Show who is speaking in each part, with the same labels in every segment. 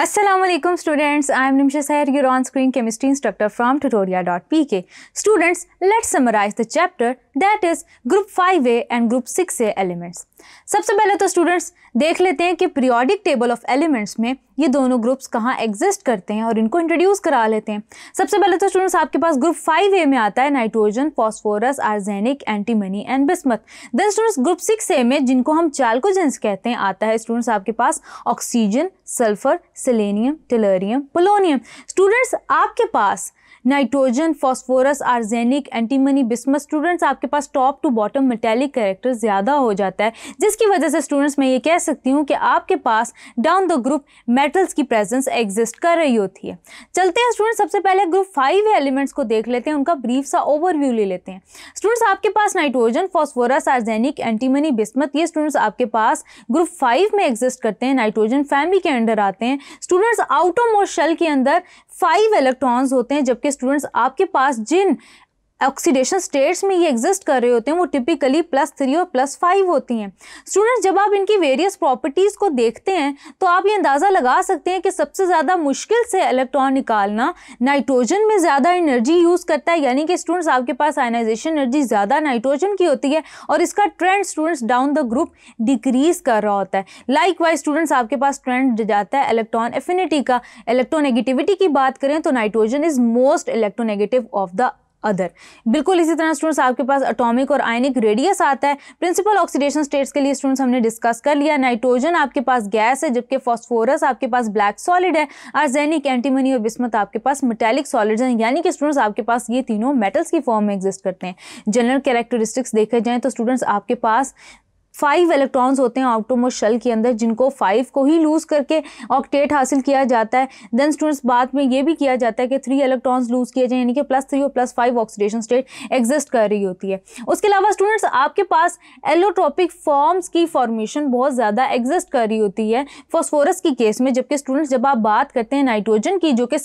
Speaker 1: Assalamualaikum students, I am Nimsha Saher, your on-screen chemistry instructor from tutoria.pk. Students, let's summarize the chapter that is group five A and group six A elements सबसे पहले तो students देख लेते हैं कि periodic table of elements में ये दोनों ग्रुप्स कहाँ एग्जिस्ट करते हैं और इनको इंट्रोड्यूस करा लेते हैं सबसे पहले तो स्टूडेंट्स आपके पास ग्रुप फाइव ए में आता है nitrogen phosphorus arsenic antimony and bismuth then students group six A में जिनको हम चालकोजेंस कहते हैं आता है स्टूडेंट्स आपके पास oxygen sulphur selenium tellurium polonium students आपके पास nitrogen phosphorus arsenic antimony bismuth students आपके पास top to bottom metallic character ज़्यादा हो जाता है जिसकी वजह से स्टूडेंट्स मैं ये कह सकती हूँ कि आपके पास डाउन द ग्रुप मेटल्स की प्रेजेंस एग्जिस्ट कर रही होती है चलते हैं स्टूडेंट्स सबसे पहले ग्रुप फाइव एलिमेंट्स को देख लेते हैं उनका ब्रीफ सा ओवरव्यू ले लेते हैं स्टूडेंट्स आपके पास nitrogen phosphorus arsenic antimony bismuth ये स्टूडेंट्स आपके पास ग्रुप फाइव में एग्जिस्ट करते हैं नाइट्रोजन फैमिली के अंडर आते हैं स्टूडेंट्स आउटोमोशल के अंदर फाइव इलेक्ट्रॉन्स होते हैं जबकि स्टूडेंट्स आपके पास जिन ऑक्सीडेशन स्टेट्स में ये एग्जिस्ट कर रहे होते हैं वो टिपिकली प्लस थ्री और प्लस फाइव होती हैं स्टूडेंट्स जब आप इनकी वेरियस प्रॉपर्टीज़ को देखते हैं तो आप ये अंदाज़ा लगा सकते हैं कि सबसे ज़्यादा मुश्किल से इलेक्ट्रॉन निकालना नाइट्रोजन में ज़्यादा एनर्जी यूज़ करता है यानी कि स्टूडेंट्स आपके पास आयनाइजेशन एनर्जी ज़्यादा नाइट्रोजन की होती है और इसका trend students down the group decrease कर रहा होता है लाइक वाइज स्टूडेंट्स आपके पास ट्रेंड जाता है इलेक्ट्रॉन एफिनिटी का इलेक्ट्रोनेगेटिविटी की बात करें तो nitrogen is most electronegative of the other बिल्कुल इसी तरह स्टूडेंट्स आपके पास अटोमिक और आयनिक रेडियस आता है प्रिंसिपल ऑक्सीडेशन स्टेट्स के लिए स्टूडेंट्स हमने डिस्कस कर लिया नाइट्रोजन आपके पास गैस है जबकि फॉस्फोरस आपके पास ब्लैक सॉलिड है आर्जेनिक एंटीमनी और बिस्मत आपके पास मेटेलिक सॉलिड हैं यानी कि स्टूडेंट्स आपके पास ये तीनों मेटल्स की फॉर्म में एग्जिस्ट करते हैं जनरल कैरेक्टरिस्टिक्स देखे जाएँ तो स्टूडेंट्स आपके पास फाइव इलेक्ट्रॉन्स होते हैं शल के अंदर जिनको फाइव को ही लूज़ करके ऑक्टेट हासिल किया जाता है देन स्टूडेंट्स बाद में ये भी किया जाता है कि थ्री इलेक्ट्रॉन्स लूज़ किए जाएँ यानी कि प्लस थ्री और plus five oxidation state exist कर रही होती है उसके अलावा स्टूडेंट्स आपके पास एलोट्रॉपिक फॉर्म्स की फॉर्मेशन बहुत ज़्यादा एग्जिस्ट कर रही होती है फॉस्फोरस की केस में जबकि स्टूडेंट्स जब आप बात करते हैं नाइट्रोजन की जो कि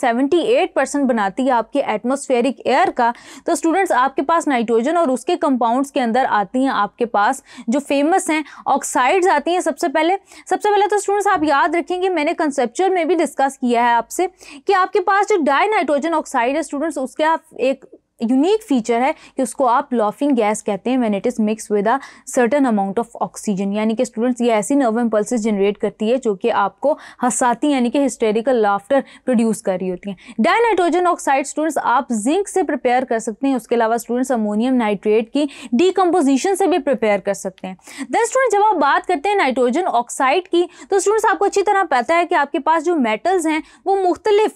Speaker 1: एट परसेंट बनाती है आपके एटमोस्फेरिक एयर का तो स्टूडेंट्स आपके पास नाइट्रोजन और उसके कंपाउंड्स के अंदर आती हैं आपके पास जो फेमस केसेस हैं ऑक्साइड्स आती हैं सबसे पहले सबसे पहले तो स्टूडेंट्स आप याद रखेंगे मैंने कंसेप्चुअल में भी डिस्कस किया है आपसे कि आपके पास जो डाई नाइट्रोजन ऑक्साइड है स्टूडेंट्स उसके आप एक यूनिक फीचर है कि उसको आप लॉफिंग गैस कहते हैं when it is mix with a certain amount of oxygen यानी कि स्टूडेंट्स ये ऐसी नर्व इम्पल्स जनरेट करती है जो कि आपको हंसाती यानी कि हिस्टेरिकल लाफ्टर प्रोड्यूस कर रही होती हैं डाइनाइट्रोजन ऑक्साइड स्टूडेंट्स आप जिंक से प्रिपेयर कर सकते हैं उसके अलावा स्टूडेंट्स अमोनियम नाइट्रेट की डीकम्पोजिशन से भी प्रिपेयर कर सकते हैं दैन स्टूडेंट जब आप बात करते हैं नाइट्रोजन ऑक्साइड की तो स्टूडेंट्स आपको अच्छी तरह पता है कि आपके पास जो मेटल्स हैं वो मुख्तलिफ़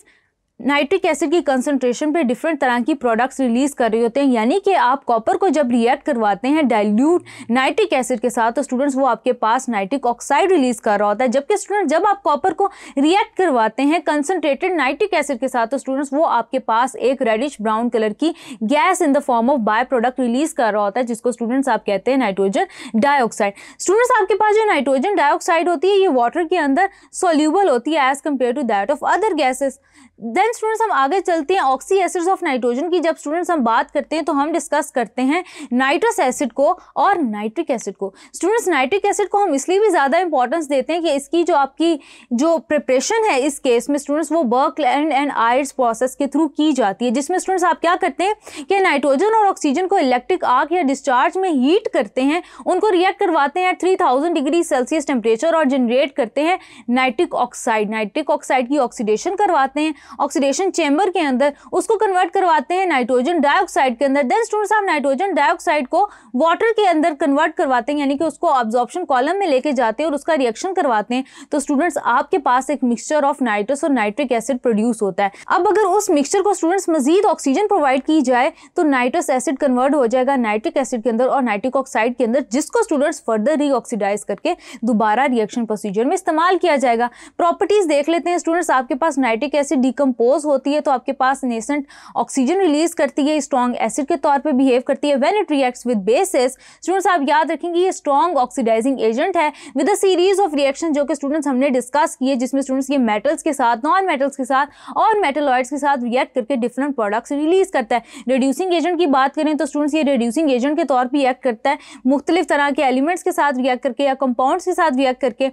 Speaker 1: नाइट्रिक एसिड की कंसंट्रेशन पे डिफरेंट तरह की प्रोडक्ट्स रिलीज कर रहे होते हैं यानी कि आप कॉपर को जब रिएक्ट करवाते हैं डाइल्यूट नाइट्रिक एसिड के साथ तो स्टूडेंट्स वो आपके पास नाइट्रिक ऑक्साइड रिलीज कर रहा होता है जबकि स्टूडेंट जब आप कॉपर को रिएक्ट करवाते हैं कंसनट्रेटेड नाइट्रिक एसिड के साथ तो स्टूडेंट्स वो आपके पास एक रेडिश ब्राउन कलर की gas in the form of by product release कर रहा होता है जिसको स्टूडेंट्स आप कहते हैं नाइट्रोजन डाइऑक्साइड स्टूडेंट्स आपके पास जो नाइट्रोजन डाइऑक्साइड होती है ये वाटर के अंदर सोल्यूबल होती है as compare to that of other gases then students हम आगे चलते हैं ऑक्सी एसिड्स ऑफ नाइट्रोजन की जब स्टूडेंट्स हम बात करते हैं तो हम डिस्कस करते हैं नाइट्रस एसिड को और नाइट्रिक एसिड को स्टूडेंट्स नाइट्रिक एसिड को हम इसलिए भी ज़्यादा इंपॉर्टेंस देते हैं कि इसकी जो आपकी जो प्रिपरेशन है इस केस में स्टूडेंट्स वो बर्क एंड एंड आयर्स प्रोसेस के थ्रू की जाती है जिसमें स्टूडेंट्स आप क्या करते हैं कि नाइट्रोजन और ऑक्सीजन को इलेक्ट्रिक आग या डिस्चार्ज में हीट करते हैं उनको रिएक्ट करवाते हैं three thousand degree Celsius temperature और जनरेट करते हैं नाइट्रिक ऑक्साइड नाइट्रिक ऑक्साइड की ऑक्सीडेशन करवाते हैं ऑक्सीडेशन चेंबर के अंदर उसको कन्वर्ट करवाते हैं नाइट्रोजन डाइऑक्साइड के अंदर देन स्टूडेंट्स आप नाइट्रोजन डाइऑक्साइड को वाटर के अंदर कन्वर्ट करवाते हैं यानी कि उसको ऑब्जॉर्प्शन कॉलम में लेके जाते हैं और उसका रिएक्शन करवाते हैं तो स्टूडेंट्स आपके पास एक मिक्सचर ऑफ नाइट्रस और नाइट्रिक एसिड प्रोड्यूस होता है अब अगर उस मिक्सचर को स्टूडेंट्स मजीद ऑक्सीजन प्रोवाइड की जाए तो नाइट्रस एसिड कन्वर्ट हो जाएगा नाइट्रिक एसिड के अंदर और नाइट्रिक ऑक्साइड के अंदर जिसको स्टूडेंट्स फर्दर रीऑक्सीडाइज करके दोबारा रिएक्शन प्रोसीजर में इस्तेमाल किया जाएगा प्रॉपर्टीज देख लेते हैं स्टूडेंट्स आपके पास नाइट्रिक एसिड डिकम्पोज होती है तो आपके पास नेसेंट ऑक्सीजन रिलीज करती है स्ट्रॉन्ग एसिड के तौर पर बिहेव करती है when it reacts with bases students आप याद रखेंगे ये स्ट्रॉन्ग ऑक्सीडाइजिंग एजेंट है with a series of reaction जो कि स्टूडेंट्स हमने डिस्कस किए जिसमें स्टूडेंट्स ये मेटल्स के साथ नॉन मेटल्स के साथ और मेटलॉइड्स के साथ रिएक्ट करके डिफरेंट प्रोडक्ट्स रिलीज करता है रिड्यूसिंग एजेंट की बात करें तो स्टूडेंट्स ये रिड्यूसिंग एजेंट के तौर पर रिएक्ट करता है मुख्तलिफ तरह के एलिमेंट्स के साथ रिएक्ट करके या कंपाउंड्स के साथ रिएक्ट करके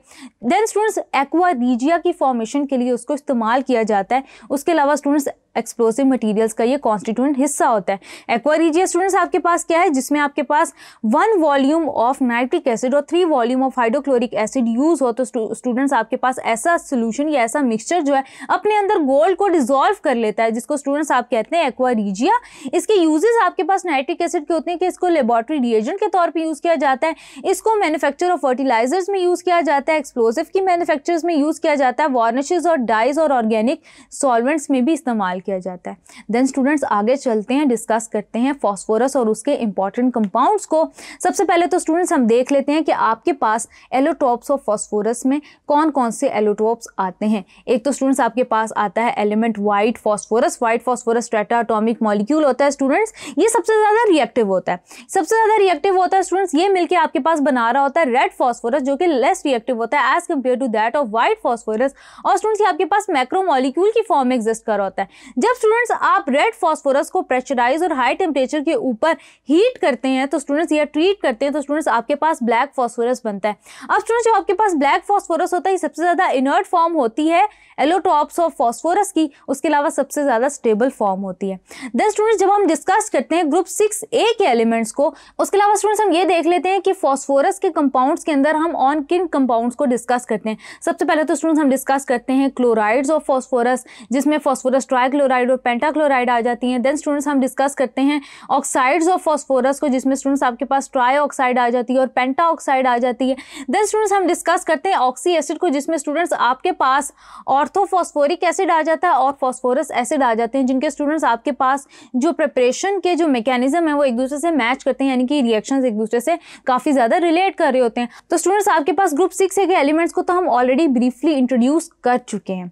Speaker 1: देन स्टूडेंट्स एक्वा रीजिया की फॉर्मेशन के लिए उसको इस्तेमाल किया जाता है उसके अलावा स्टूडेंट्स एक्सप्लोसिव मटेरियल्स का ये कॉन्स्टिट्यूंट हिस्सा होता है एक्वारीजिया स्टूडेंट्स आपके पास क्या है जिसमें आपके पास one volume of nitric acid और three volume of hydrochloric acid use हो तो स्टूडेंट्स आपके पास ऐसा सोल्यूशन या ऐसा मिक्सचर जो है अपने अंदर गोल्ड को डिजोल्व कर लेता है जिसको स्टूडेंट्स आप कहते हैं एक्वारीजिया इसके यूजेस आपके पास नाइट्रिक एसिड के होते हैं कि इसको लेबॉरेटरी रिएजेंट के तौर पर यूज़ किया जाता है इसको मैनुफैक्चर ऑफ फर्टिलाइजर्स में यूज़ किया जाता है एक्सप्लोसिव की मैनुफैक्चर्स में यूज़ किया जाता है वार्निशेज और डाइज और ऑर्गेनिक सॉल्वेंट्स में भी इस्तेमाल किया जाता है देन स्टूडेंट्स आगे चलते हैं डिस्कस करते हैं फॉस्फोरस और उसके इंपॉर्टेंट कंपाउंड्स को सबसे पहले तो स्टूडेंट्स हम देख लेते हैं कि आपके पास एलोटॉप्स ऑफ फॉस्फोरस में कौन कौन से एलोटॉप्स आते हैं एक तो स्टूडेंट्स आपके पास आता है element white phosphorus white phosphorus tetra atomic molecule होता है स्टूडेंट्स ये सबसे ज़्यादा रिएक्टिव होता है सबसे ज़्यादा रिएक्टिव होता है स्टूडेंट्स ये मिलकर आपके पास बना रहा होता है रेड फॉस्फोरस जो कि लेस रिएक्टिव होता है as compare to that of white phosphorus और स्टूडेंट्स ये आपके पास मैक्रोमोलिक्यूल की फॉर्म में एग्जिस्ट कर रहा होता है जब स्टूडेंट्स आप रेड फॉस्फोरस को प्रेशराइज और हाई टेम्परेचर के ऊपर हीट करते हैं तो स्टूडेंट्स या ट्रीट करते हैं तो स्टूडेंट्स आपके पास ब्लैक फॉस्फोरस बनता है अब स्टूडेंट्स जो आपके पास ब्लैक फॉस्फोरस होता है सबसे ज़्यादा इनर्ट फॉर्म होती है एलोटॉप्स ऑफ फॉस्फोरस की उसके अलावा सबसे ज़्यादा स्टेबल फॉर्म होती है देन स्टूडेंट्स जब हम डिस्कस करते हैं ग्रुप सिक्स ए के एलिमेंट्स को उसके अलावा स्टूडेंट्स हम ये देख लेते हैं कि फॉस्फोरस के कंपाउंड्स के अंदर हम ऑन किन कंपाउंड्स को डिस्कस करते हैं सबसे पहले तो स्टूडेंट्स हम डिस्कस करते हैं क्लोराइड्स ऑफ फॉस्फोरस जिसमें फॉस्फोरस ट्राइक्लो क्लोराइड और पेंटाक्लोराइड आ जाती हैं देन स्टूडेंट्स हम डिस्कस करते हैं ऑक्साइड्स ऑफ फॉस्फोरस को जिसमें स्टूडेंट्स आपके पास ट्राई ऑक्साइड आ जाती है और पेंटा ऑक्साइड आ जाती है देन स्टूडेंट्स हम डिस्कस करते हैं ऑक्सी एसिड को जिसमें स्टूडेंट्स आपके पास ऑर्थोफॉस्फोरिक एसिड आ जाता है और फॉस्फोरस एसिड आ जाते हैं जिनके स्टूडेंट्स आपके पास जो प्रिपरेशन के जो मैकेनिज्म है वो एक दूसरे से मैच करते हैं यानी कि रिएक्शंस एक दूसरे से काफ़ी ज़्यादा रिलेट कर रहे होते हैं तो स्टूडेंट्स आपके पास ग्रुप सिक्स के एलिमेंट्स को तो हम ऑलरेडी ब्रीफली इंट्रोड्यूस कर चुके हैं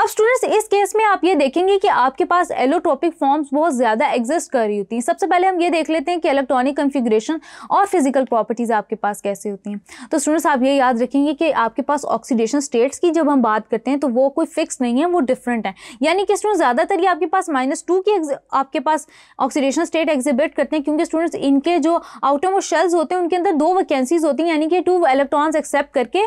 Speaker 1: अब स्टूडेंट्स इस केस में आप ये देखेंगे कि आपके पास एलोट्रोपिक फॉर्म्स बहुत ज़्यादा एग्जिस्ट कर रही होती हैं सबसे पहले हम ये देख लेते हैं कि इलेक्ट्रॉनिक कन्फिग्रेशन और फिजिकल प्रॉपर्टीज़ आपके पास कैसे होती हैं तो स्टूडेंट्स आप ये याद रखेंगे कि आपके पास ऑक्सीडेशन स्टेट्स की जब हम बात करते हैं तो वो कोई फिक्स नहीं है वो डिफरेंट है यानी कि स्टूडेंट ज़्यादातर ये आपके पास माइनस टू की आपके पास ऑक्सीडेशन स्टेट एग्जिबिट करते हैं क्योंकि स्टूडेंट्स इनके जो आउटर शेल्स होते हैं उनके अंदर दो वैकेंसीज होती हैं यानी कि टू इलेक्ट्रॉन्स एक्सेप्ट करके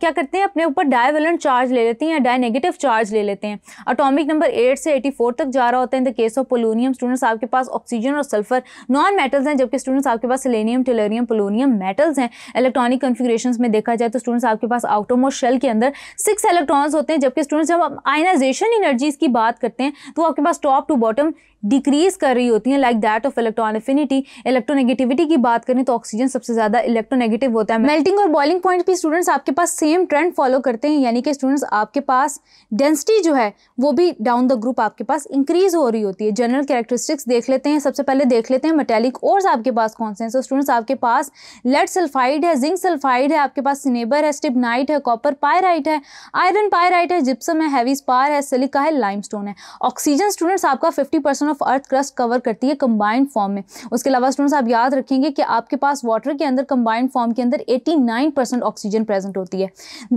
Speaker 1: क्या करते हैं अपने ऊपर डायवेलेंट चार्ज ले लेते हैं या डायनेगेटिव चार्ज ले लेते हैं अटोमिक नंबर एट से 84 तक जा रहा होता है in the case of polonium students आपके पास ऑक्सीजन और सल्फर नॉन मेटल्स हैं जबकि स्टूडेंट्स आपके पास सिलेनियम टिलेरियम पोलोनियम मेटल्स हैं इलेक्ट्रॉनिक कन्फिग्रेशन में देखा जाए तो स्टूडेंट्स आपके पास आउटोमोस्ट शेल के अंदर सिक्स इलेक्ट्रॉन्स होते हैं जबकि स्टूडेंट्स जब आप आइनाइजेशन इनर्जीज की बात करते हैं तो आपके पास टॉप टू बॉटम डिक्रीज कर रही होती हैं like that of electron affinity electronegativity की बात करें तो ऑक्सीजन सबसे ज़्यादा इलेक्ट्रोनेगेटिव होता है मेल्टिंग और बॉइलिंग पॉइंट भी स्टूडेंट्स आपके पास सेम ट्रेंड फॉलो करते हैं यानी कि स्टूडेंट्स आपके पास डेंसिटी जो है वो भी डाउन द ग्रुप आपके पास इंक्रीज हो रही होती है जनरल कैरेक्टरिस्टिक्स देख लेते हैं सबसे पहले देख लेते हैं मेटेलिक ओर्स आपके पास कौन से हैं सो so, स्टूडेंट्स आपके पास लेड सल्फाइड है जिंक सल्फाइड है आपके पास सिनेबर है स्टिबनाइट है कॉपर पायराइट है आयरन पायराइट है जिप्सम है हैवी स्पार है सिलिका है लाइम है ऑक्सीजन स्टूडेंट्स आपका fifty percent of earth crust cover करती है कंबाइंड फॉर्म में उसके अलावा स्टूडेंट्स आप याद रखेंगे कि आपके पास वाटर के अंदर कंबाइंड फॉर्म के अंदर 89% ऑक्सीजन प्रेजेंट होती है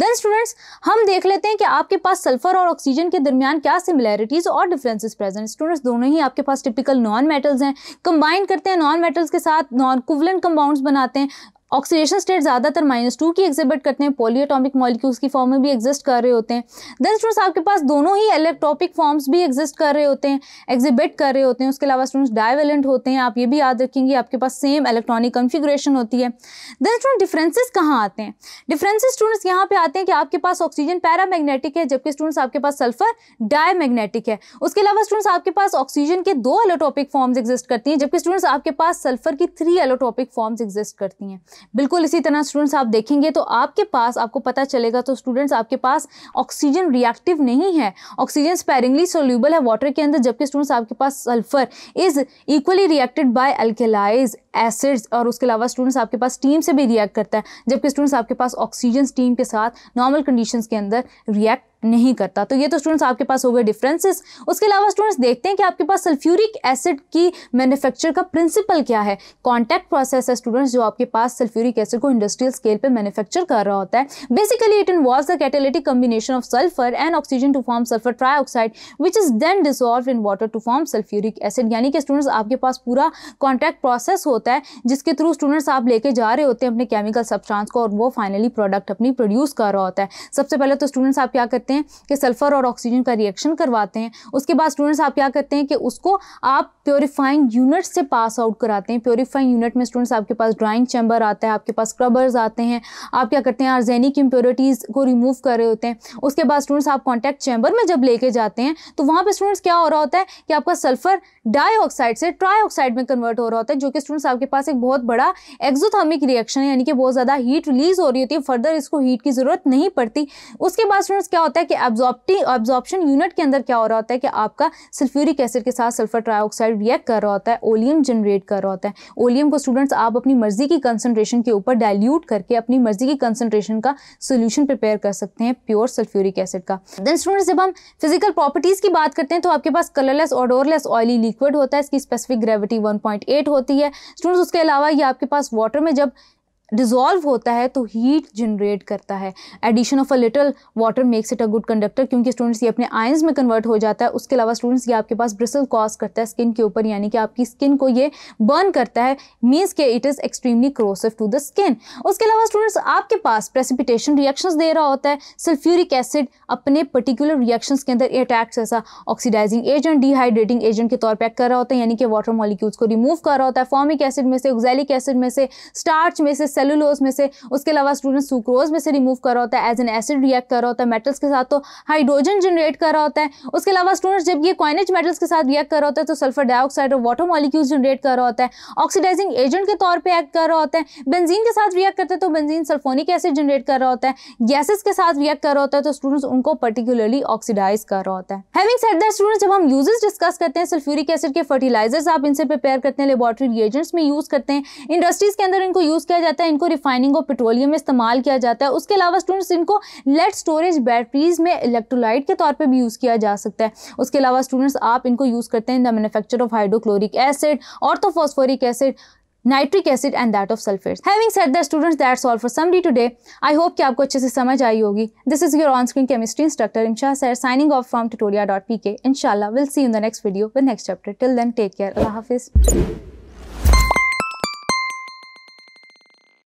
Speaker 1: देन स्टूडेंट्स हम देख लेते हैं कि आपके पास सल्फर और ऑक्सीजन के दरमियान क्या सिमिलैरिटीज़ और डिफरेंसेस प्रेजेंट स्टूडेंट्स दोनों ही आपके पास टिपिकल नॉन मेटल्स हैं कंबाइन करते हैं नॉन मेटल्स के साथ नॉन कुवलन कंपाउंड्स बनाते हैं ऑक्सीडेशन स्टेट ज़्यादातर माइनस टू की एग्जिबिट करते हैं पोलियोटॉमिक मॉलिक्यूल्स की फॉर्म में भी एग्जिस्ट कर रहे होते हैं देन स्टूडेंट्स आपके पास दोनों ही इलेक्ट्रॉपिक फॉर्म्स भी एग्जिस्ट कर रहे होते हैं एग्जिबिट कर रहे होते हैं उसके अलावा स्टूडेंट्स डायवेलेंट होते हैं आप ये भी याद रखेंगे आपके पास सेम इलेक्ट्रॉनिक कन्फिग्रेशन होती है देन स्टूडेंट डिफ्रेंसेज कहाँ आते हैं डिफ्रेंसेज स्टूडेंट्स यहाँ पे आते हैं कि आपके पास ऑक्सीजन मैग्नेटिक है जबकि स्टूडेंट्स आपके पास सल्फर डायमैग्नेटिक है उसके अलावा स्टूडेंट्स आपके पास ऑक्सीजन के दो एलोटॉपिक फॉर्म्स एग्जिस्ट करती हैं जबकि स्टूडेंट्स आपके पास सल्फर की थ्री एलोटॉपिक फॉर्म्स एग्जिस्ट करती हैं बिल्कुल इसी तरह स्टूडेंट्स आप देखेंगे तो आपके पास आपको पता चलेगा तो स्टूडेंट्स आपके पास ऑक्सीजन रिएक्टिव नहीं है ऑक्सीजन स्पेरिंगली सोल्यूबल है वाटर के अंदर जबकि स्टूडेंट्स आपके पास sulphur is equally reacted by alkalis acids और उसके अलावा स्टूडेंट्स आपके पास स्टीम से भी रिएक्ट करता है जबकि स्टूडेंट्स आपके पास ऑक्सीजन स्टीम के साथ नॉर्मल कंडीशन के अंदर रिएक्ट नहीं करता तो ये तो स्टूडेंट्स आपके पास हो गए डिफरेंसेस उसके अलावा स्टूडेंट्स देखते हैं कि आपके पास सल्फ्यूरिक एसिड की मैन्युफैक्चर का प्रिंसिपल क्या है कॉन्टैक्ट प्रोसेस है स्टूडेंट्स जो आपके पास सल्फ्यूरिक एसिड को इंडस्ट्रियल स्केल पर मैन्युफैक्चर कर रहा होता है basically it involve the catalytic combination of sulphur and oxygen to form sulphur tri which is then dissolve in water to form sulphuric acid यानी कि स्टूडेंट्स आपके पास पूरा कॉन्टैक्ट प्रोसेस होता होता है जिसके थ्रू स्टूडेंट्स आप लेके जा रहे होते हैं अपने केमिकल सब्सटेंस को और वो फाइनली प्रोडक्ट अपनी प्रोड्यूस कर रहा होता है सबसे पहले तो स्टूडेंट्स आप क्या करते हैं कि सल्फर और ऑक्सीजन का रिएक्शन करवाते हैं उसके बाद स्टूडेंट्स आप क्या करते हैं कि उसको आप प्योरीफाइंग यूनिट से पास आउट कराते हैं प्योरीफाइंग यूनिट में स्टूडेंट्स आपके पास ड्राइंग चैम्बर आता है आपके पास स्क्रबर्स आते हैं आप क्या करते हैं आर्जेनिक इम्प्योरिटीज़ को रिमूव कर रहे होते हैं उसके बाद स्टूडेंट्स आप कॉन्टैक्ट चैम्बर में जब लेके जाते हैं तो वहाँ पर स्टूडेंट्स क्या हो रहा होता है कि आपका सल्फर डाईऑक्साइड से ट्राईऑक्साइड में कन्वर्ट हो रहा होता है जो कि स्टूडेंट्स आपके पास एक बहुत बड़ा एक्जोथर्मिक रिएक्शन है यानी कि बहुत ज़्यादा हीट रिलीज हो रही होती है फर्दर इसको हीट की ज़रूरत नहीं पड़ती उसके बाद स्टूडेंट्स क्या होता है कि एब्जॉप्टी एब्जॉप्शन यूनिट के अंदर क्या हो रहा होता है कि आपका सल्फ्यूरिक एसिड के साथ सल्फर ट्राईऑक्साइड रिएक्ट कर रहा होता है ओलियम जनरेट कर रहा होता है ओलियम को स्टूडेंट्स आप अपनी मर्जी की कंसनट्रेशन के ऊपर डायल्यूट करके अपनी मर्जी की कंसनट्रेशन का सोल्यूशन प्रिपेयर कर सकते हैं प्योर सल्फ्यूरिक एसिड का देन स्टूडेंट्स जब हम फिजिकल प्रॉपर्टीज़ की बात करते हैं तो आपके पास कलरलेस और ऑयली लिक्विड होता है इसकी स्पेसिफिक ग्रेविटी वन होती है स्टूडेंट्स उसके अलावा ये आपके पास वाटर में जब डिजॉल्व होता है तो हीट जनरेट करता है addition of a little water makes it a good conductor क्योंकि स्टूडेंट्स ये अपने आयंस में कन्वर्ट हो जाता है उसके अलावा स्टूडेंट्स ये आपके पास ब्रिसल कॉज करता है स्किन के ऊपर यानी कि आपकी स्किन को ये बर्न करता है मीन्स के it is extremely corrosive to the skin उसके अलावा स्टूडेंट्स आपके पास प्रेसिपिटेशन रिएक्शन दे रहा होता है सल्फ्यूरिक एसिड अपने पर्टिकुलर रिएक्शन के अंदर एटैक्स जैसा ऑक्सीडाइजिंग एजेंट डिहाइड्रेटिंग एजेंट के तौर पर कर रहा होता है यानी कि वाटर मॉलिक्यूल्स को रिमूव कर रहा होता है फॉर्मिक एसिड में से ऑक्जैलिक एसिड में से स्टार्च में से सेलुलोज में से उसके अलावा स्टूडेंट सुक्रोज में से रिमूव कर रहा होता है एज एन एसिड रिएक्ट कर रहा होता है मेटल्स के साथ तो हाइड्रोजन जनरेट कर रहा होता है उसके अलावा स्टूडेंट्स जब ये क्वाइनेज मेटल्स के साथ रिएक्ट कर रहा होता है तो सल्फर डाइऑक्साइड और वाटर मॉलिक्यूल्स जनरेट कर रहा होता है ऑक्सीडाइजिंग एजेंट के तौर पर एक्ट कर रहा होता है बेनजीन के साथ रिएक्ट करते हैं तो बेनजीन सल्फोनिक एसिड जनरेट कर रहा होता है गैसेस के साथ रिएक्ट कर रहा होता है तो स्टूडेंट्स उनको पर्टिकुलरली ऑक्सीडाइज कर रहा होता है स्टूडेंट्स जब हम यूजेस डिस्कस करते हैं सल्फ्यूरिक एसिड के फर्टिलाइजर्स आप इनसे प्रिपेयर करते हैं लेबोरेटरी रिएजेंट्स में यूज करते हैं इंडस्ट्रीज के अंदर इनको यूज किया जाता है है इनको रिफाइनिंग और पेट्रोलियम में इस्तेमाल किया जाता है उसके अलावा स्टूडेंट्स इनको लेड स्टोरेज बैटरीज में इलेक्ट्रोलाइट के तौर पर भी यूज़ किया जा सकता है उसके अलावा स्टूडेंट्स आप इनको यूज़ करते हैं in the manufacture of hydrochloric acid और तो phosphoric acid nitric acid and that of sulphates having set the students that solve for summary today I hope कि आपको अच्छे से समझ आई होगी this is your on screen chemistry instructor Imsha sir signing off from Tutoria dot P K इनशाला will see in the next video with next chapter till then take care अल्लाह हाफिज़